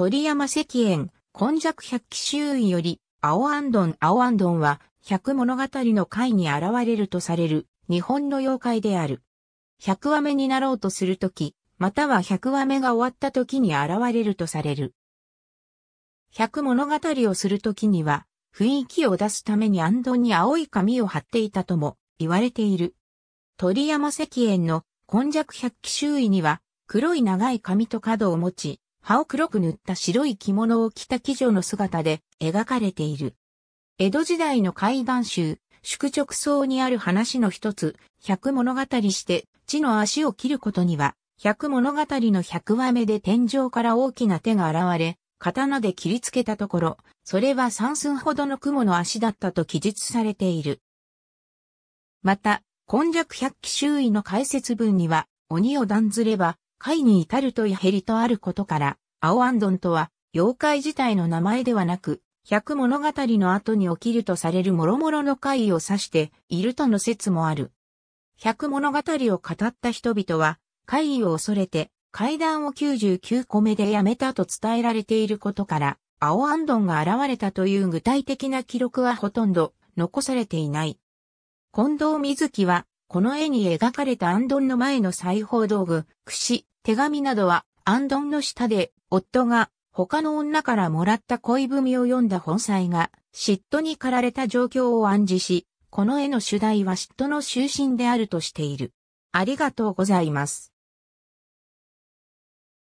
鳥山石燕、今弱百鬼周囲より、青アンドン青アンドンは、百物語の回に現れるとされる、日本の妖怪である。百話目になろうとするとき、または百話目が終わったときに現れるとされる。百物語をするときには、雰囲気を出すためにアンに青い紙を貼っていたとも言われている。鳥山石燕の今弱百鬼周囲には、黒い長い紙と角を持ち、葉を黒く塗った白い着物を着た騎女の姿で描かれている。江戸時代の怪談集、宿直層にある話の一つ、百物語して、地の足を切ることには、百物語の百話目で天井から大きな手が現れ、刀で切りつけたところ、それは三寸ほどの雲の足だったと記述されている。また、今弱百鬼周囲の解説文には、鬼を断ずれば、界に至るとやへりとあることから、青アンドンとは、妖怪自体の名前ではなく、百物語の後に起きるとされる諸々の怪を指しているとの説もある。百物語を語った人々は、怪異を恐れて、階段を99個目でやめたと伝えられていることから、青アンドンが現れたという具体的な記録はほとんど残されていない。近藤瑞希はこの絵に描かれたアンドンの前の裁縫道具、櫛、手紙などは、アンドンの下で、夫が他の女からもらった恋文を読んだ本妻が、嫉妬に駆られた状況を暗示し、この絵の主題は嫉妬の終身であるとしている。ありがとうございます。